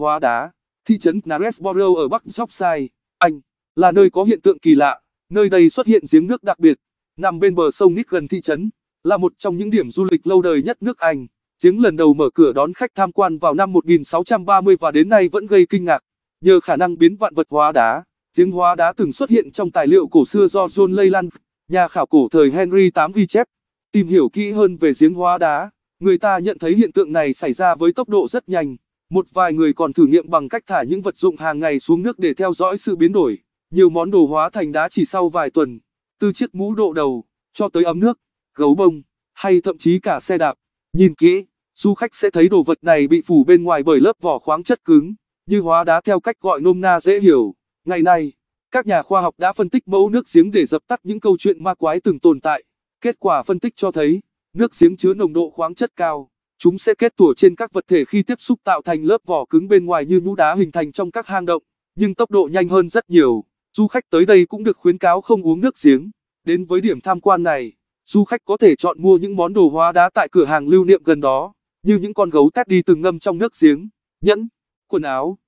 hóa đá, thị trấn Knaresborough ở Bắc Yorkshire, Anh, là nơi có hiện tượng kỳ lạ, nơi đây xuất hiện giếng nước đặc biệt, nằm bên bờ sông Nick gần thị trấn, là một trong những điểm du lịch lâu đời nhất nước Anh. Giếng lần đầu mở cửa đón khách tham quan vào năm 1630 và đến nay vẫn gây kinh ngạc, nhờ khả năng biến vạn vật hóa đá. Giếng hóa đá từng xuất hiện trong tài liệu cổ xưa do John Leyland, nhà khảo cổ thời Henry VIII ghi chép. Tìm hiểu kỹ hơn về giếng hóa đá, người ta nhận thấy hiện tượng này xảy ra với tốc độ rất nhanh. Một vài người còn thử nghiệm bằng cách thả những vật dụng hàng ngày xuống nước để theo dõi sự biến đổi. Nhiều món đồ hóa thành đá chỉ sau vài tuần, từ chiếc mũ độ đầu cho tới ấm nước, gấu bông hay thậm chí cả xe đạp. Nhìn kỹ, du khách sẽ thấy đồ vật này bị phủ bên ngoài bởi lớp vỏ khoáng chất cứng, như hóa đá theo cách gọi nôm na dễ hiểu. Ngày nay, các nhà khoa học đã phân tích mẫu nước giếng để dập tắt những câu chuyện ma quái từng tồn tại. Kết quả phân tích cho thấy, nước giếng chứa nồng độ khoáng chất cao, Chúng sẽ kết tủa trên các vật thể khi tiếp xúc tạo thành lớp vỏ cứng bên ngoài như nhũ đá hình thành trong các hang động, nhưng tốc độ nhanh hơn rất nhiều. Du khách tới đây cũng được khuyến cáo không uống nước giếng. Đến với điểm tham quan này, du khách có thể chọn mua những món đồ hóa đá tại cửa hàng lưu niệm gần đó, như những con gấu tét đi từng ngâm trong nước giếng, nhẫn, quần áo.